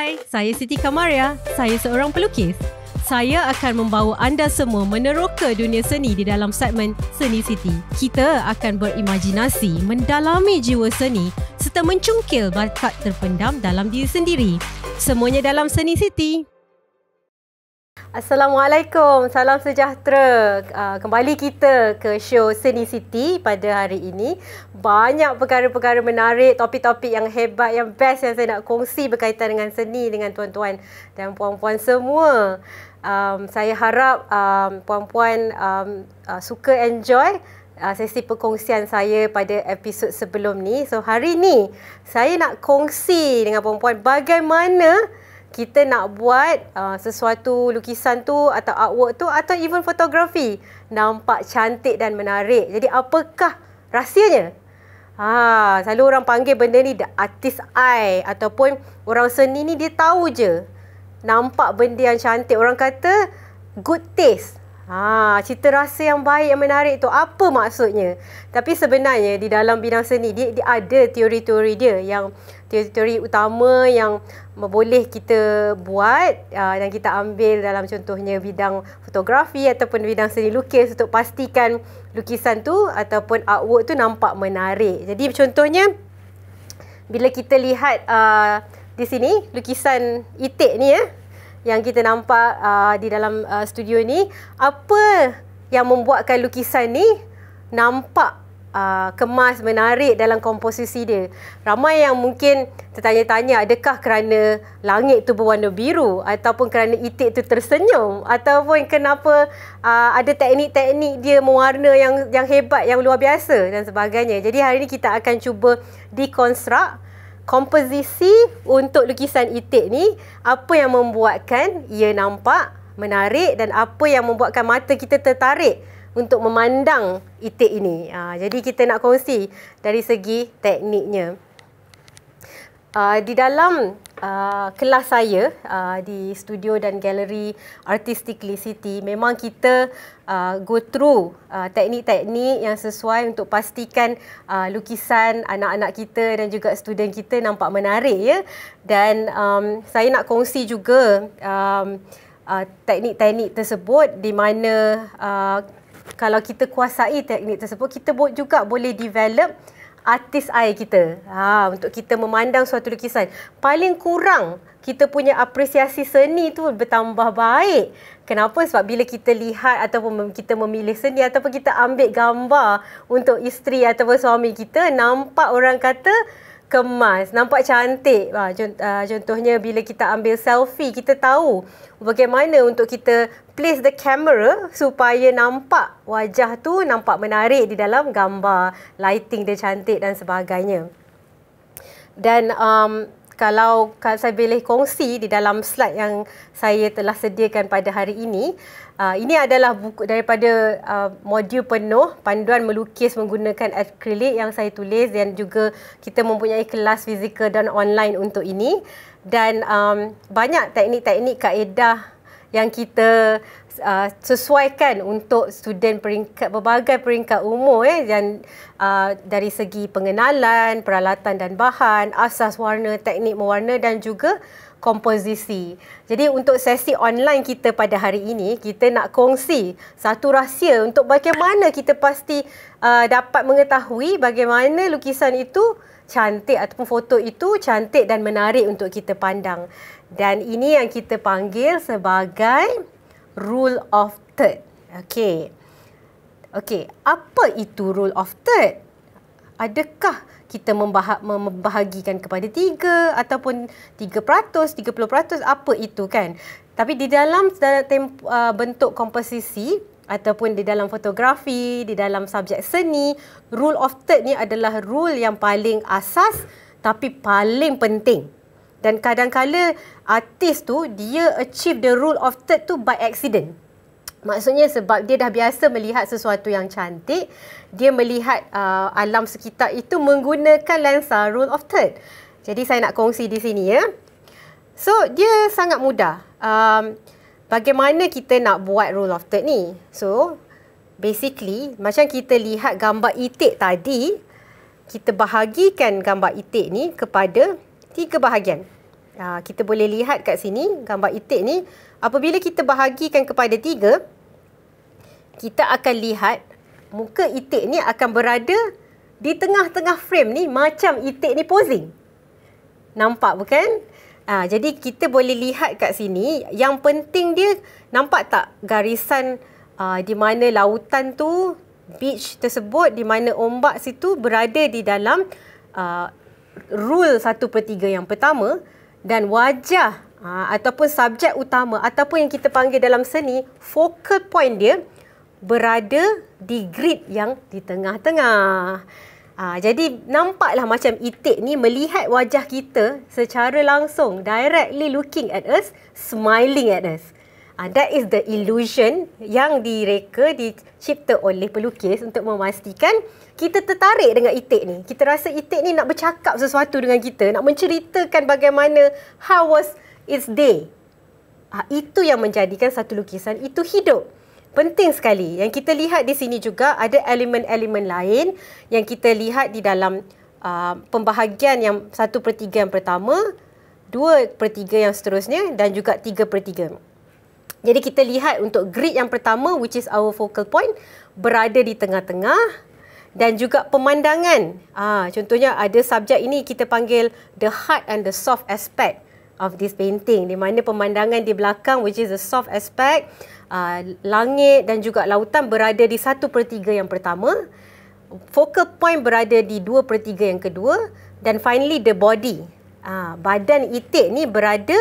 Hai, saya Siti Kamaria. Saya seorang pelukis. Saya akan membawa anda semua meneroka dunia seni di dalam segmen Seni City. Kita akan berimajinasi, mendalami jiwa seni serta mencungkil bakat terpendam dalam diri sendiri. Semuanya dalam Seni City. Assalamualaikum, salam sejahtera. Ah, kembali kita ke show Seni City pada hari ini. Banyak perkara-perkara menarik, topik-topik yang hebat, yang best yang saya nak kongsi berkaitan dengan seni dengan tuan-tuan dan puan-puan semua. Um, saya harap um, puan-puan um, uh, suka enjoy uh, sesi perkongsian saya pada episod sebelum ni. So hari ni saya nak kongsi dengan puan-puan bagaimana kita nak buat uh, sesuatu lukisan tu atau artwork tu atau even fotografi nampak cantik dan menarik. Jadi apakah rahsianya? Ha, selalu orang panggil benda ni the artist eye ataupun orang seni ni dia tahu je nampak benda yang cantik. Orang kata good taste. Ha, cita rasa yang baik yang menarik tu apa maksudnya? Tapi sebenarnya di dalam bidang seni dia, dia ada teori-teori dia yang teori-teori utama yang boleh kita buat uh, dan kita ambil dalam contohnya bidang fotografi ataupun bidang seni lukis untuk pastikan lukisan tu ataupun artwork tu nampak menarik. Jadi contohnya bila kita lihat uh, di sini lukisan itik ni ya eh, yang kita nampak uh, di dalam uh, studio ni apa yang membuatkan lukisan ni nampak uh, kemas menarik dalam komposisi dia. Ramai yang mungkin tertanya-tanya adakah kerana langit tu berwarna biru ataupun kerana itik tu tersenyum ataupun kenapa uh, ada teknik-teknik dia mewarna yang yang hebat yang luar biasa dan sebagainya. Jadi hari ini kita akan cuba dekonstruk komposisi untuk lukisan itik ni apa yang membuatkan ia nampak menarik dan apa yang membuatkan mata kita tertarik untuk memandang itik ini. Ha, jadi kita nak kongsi dari segi tekniknya. Ha, di dalam Uh, kelas saya uh, di studio dan galeri artistic City memang kita uh, go through teknik-teknik yang sesuai untuk pastikan uh, lukisan anak-anak kita dan juga student kita nampak menarik ya dan um, saya nak kongsi juga um, uh, teknik-teknik tersebut di mana uh, kalau kita kuasai teknik tersebut, kita juga boleh develop artis eye kita. Ha, untuk kita memandang suatu lukisan. Paling kurang, kita punya apresiasi seni tu bertambah baik. Kenapa? Sebab bila kita lihat ataupun kita memilih seni ataupun kita ambil gambar untuk isteri ataupun suami kita, nampak orang kata, kemas nampak cantik lah contohnya bila kita ambil selfie kita tahu bagaimana untuk kita place the camera supaya nampak wajah tu nampak menarik di dalam gambar lighting dia cantik dan sebagainya dan um, kalau saya boleh kongsi di dalam slide yang saya telah sediakan pada hari ini Ah, ini adalah buku daripada uh, modul penuh panduan melukis menggunakan akrilik yang saya tulis dan juga kita mempunyai kelas fizikal dan online untuk ini dan um, banyak teknik-teknik kaedah yang kita uh, sesuaikan untuk student peringkat berbagai peringkat umur eh dan uh, dari segi pengenalan peralatan dan bahan asas warna teknik mewarna dan juga komposisi. Jadi untuk sesi online kita pada hari ini, kita nak kongsi satu rahsia untuk bagaimana kita pasti uh, dapat mengetahui bagaimana lukisan itu cantik ataupun foto itu cantik dan menarik untuk kita pandang. Dan ini yang kita panggil sebagai rule of third. Okey. Okey, apa itu rule of third? adakah kita membahagikan kepada tiga ataupun tiga peratus, tiga puluh peratus, apa itu kan. Tapi di dalam uh, bentuk komposisi ataupun di dalam fotografi, di dalam subjek seni, rule of third ni adalah rule yang paling asas tapi paling penting. Dan kadang-kadang artis tu dia achieve the rule of third tu by accident. Maksudnya sebab dia dah biasa melihat sesuatu yang cantik, dia melihat uh, alam sekitar itu menggunakan lensa rule of third. Jadi saya nak kongsi di sini ya. So dia sangat mudah. Um, bagaimana kita nak buat rule of third ni? So basically macam kita lihat gambar itik tadi, kita bahagikan gambar itik ni kepada tiga bahagian. Aa, ah, kita boleh lihat kat sini gambar itik ni. Apabila kita bahagikan kepada tiga, kita akan lihat muka itik ni akan berada di tengah-tengah frame ni macam itik ni posing. Nampak bukan? Ha, jadi kita boleh lihat kat sini yang penting dia nampak tak garisan uh, di mana lautan tu beach tersebut di mana ombak situ berada di dalam uh, rule 1/3 yang pertama dan wajah ha, ataupun subjek utama ataupun yang kita panggil dalam seni focal point dia berada di grid yang di tengah-tengah. Ha, jadi nampaklah macam itik ni melihat wajah kita secara langsung directly looking at us smiling at us. Uh, that is the illusion yang direka dicipta oleh pelukis untuk memastikan kita tertarik dengan itik ni. Kita rasa itik ni nak bercakap sesuatu dengan kita, nak menceritakan bagaimana how was its day. Uh, itu yang menjadikan satu lukisan itu hidup. Penting sekali. Yang kita lihat di sini juga ada elemen-elemen lain yang kita lihat di dalam uh, pembahagian yang satu per yang pertama, dua per yang seterusnya dan juga tiga per tiga. Jadi kita lihat untuk grid yang pertama which is our focal point berada di tengah-tengah dan juga pemandangan. Ah, contohnya ada subjek ini kita panggil the hard and the soft aspect of this painting di mana pemandangan di belakang which is the soft aspect uh, langit dan juga lautan berada di 1/3 yang pertama focal point berada di 2/3 yang kedua dan finally the body uh, badan itik ni berada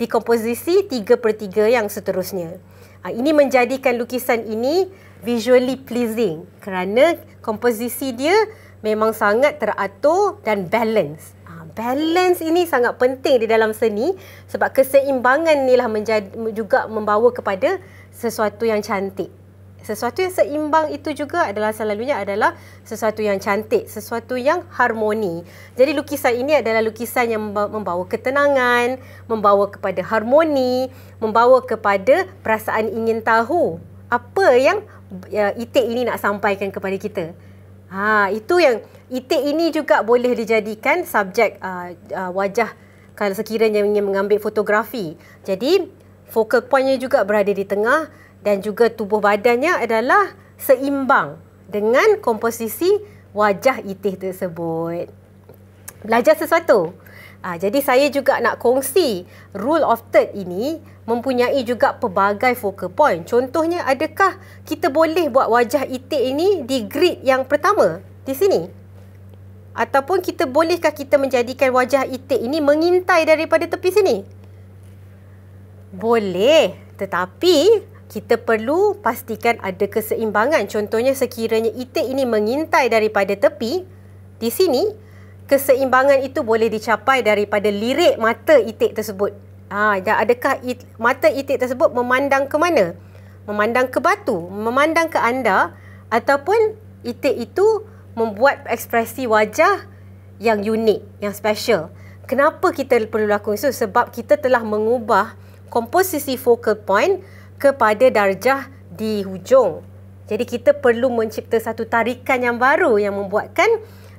di komposisi 3 per 3 yang seterusnya. Ah, ini menjadikan lukisan ini visually pleasing kerana komposisi dia memang sangat teratur dan balance. Ah, balance ini sangat penting di dalam seni sebab keseimbangan inilah menjadi, juga membawa kepada sesuatu yang cantik sesuatu yang seimbang itu juga adalah selalunya adalah sesuatu yang cantik, sesuatu yang harmoni. Jadi lukisan ini adalah lukisan yang membawa ketenangan, membawa kepada harmoni, membawa kepada perasaan ingin tahu apa yang ya, itik ini nak sampaikan kepada kita. Ha, itu yang itik ini juga boleh dijadikan subjek uh, uh, wajah kalau sekiranya ingin mengambil fotografi. Jadi focal pointnya juga berada di tengah dan juga tubuh badannya adalah seimbang dengan komposisi wajah itih tersebut. Belajar sesuatu. Ha, jadi saya juga nak kongsi rule of third ini mempunyai juga pelbagai focal point. Contohnya adakah kita boleh buat wajah itik ini di grid yang pertama di sini? Ataupun kita bolehkah kita menjadikan wajah itik ini mengintai daripada tepi sini? Boleh, tetapi kita perlu pastikan ada keseimbangan. Contohnya sekiranya itik ini mengintai daripada tepi, di sini keseimbangan itu boleh dicapai daripada lirik mata itik tersebut. Ah, ha, ya, adakah it, mata itik tersebut memandang ke mana? Memandang ke batu, memandang ke anda ataupun itik itu membuat ekspresi wajah yang unik, yang special. Kenapa kita perlu lakukan itu? Sebab kita telah mengubah komposisi focal point kepada darjah di hujung. Jadi kita perlu mencipta satu tarikan yang baru yang membuatkan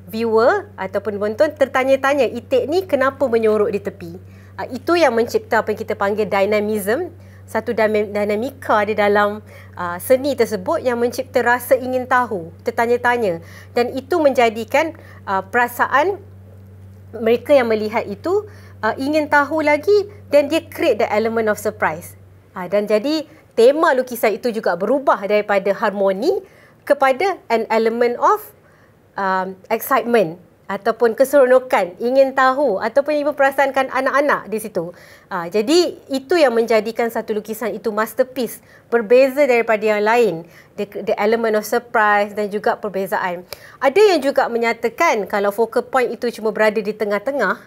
viewer ataupun penonton tertanya-tanya itik ni kenapa menyorok di tepi. Ah, itu yang mencipta apa yang kita panggil dynamism, satu dinamika di dalam uh, seni tersebut yang mencipta rasa ingin tahu, tertanya-tanya dan itu menjadikan uh, perasaan mereka yang melihat itu uh, ingin tahu lagi then dia create the element of surprise uh, dan jadi tema lukisan itu juga berubah daripada harmoni kepada an element of um, excitement ataupun keseronokan ingin tahu ataupun ibu perasankan anak-anak di situ uh, jadi itu yang menjadikan satu lukisan itu masterpiece berbeza daripada yang lain the, the element of surprise dan juga perbezaan ada yang juga menyatakan kalau focal point itu cuma berada di tengah-tengah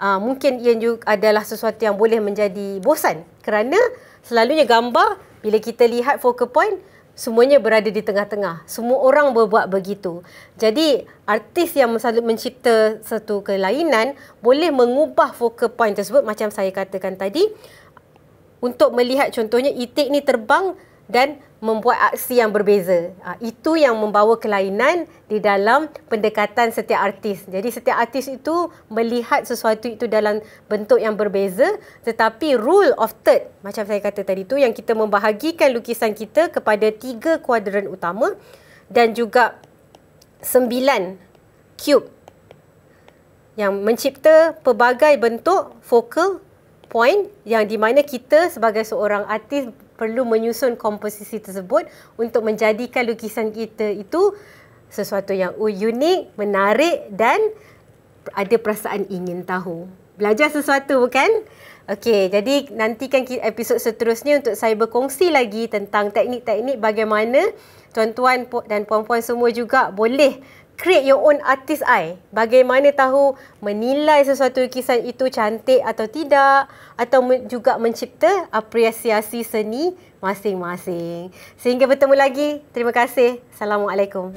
uh, mungkin ia juga adalah sesuatu yang boleh menjadi bosan kerana selalunya gambar bila kita lihat focal point semuanya berada di tengah-tengah. Semua orang berbuat begitu. Jadi artis yang selalu mencipta satu kelainan boleh mengubah focal point tersebut macam saya katakan tadi untuk melihat contohnya itik ni terbang dan membuat aksi yang berbeza. Ah, itu yang membawa kelainan di dalam pendekatan setiap artis. Jadi setiap artis itu melihat sesuatu itu dalam bentuk yang berbeza tetapi rule of third macam saya kata tadi itu yang kita membahagikan lukisan kita kepada tiga kuadran utama dan juga sembilan cube yang mencipta pelbagai bentuk focal point yang di mana kita sebagai seorang artis perlu menyusun komposisi tersebut untuk menjadikan lukisan kita itu sesuatu yang unik, menarik dan ada perasaan ingin tahu. Belajar sesuatu bukan? Okey, jadi nantikan episod seterusnya untuk saya berkongsi lagi tentang teknik-teknik bagaimana tuan-tuan dan puan-puan semua juga boleh create your own artist eye. Bagaimana tahu menilai sesuatu lukisan itu cantik atau tidak atau juga mencipta apresiasi seni masing-masing. Sehingga bertemu lagi. Terima kasih. Assalamualaikum.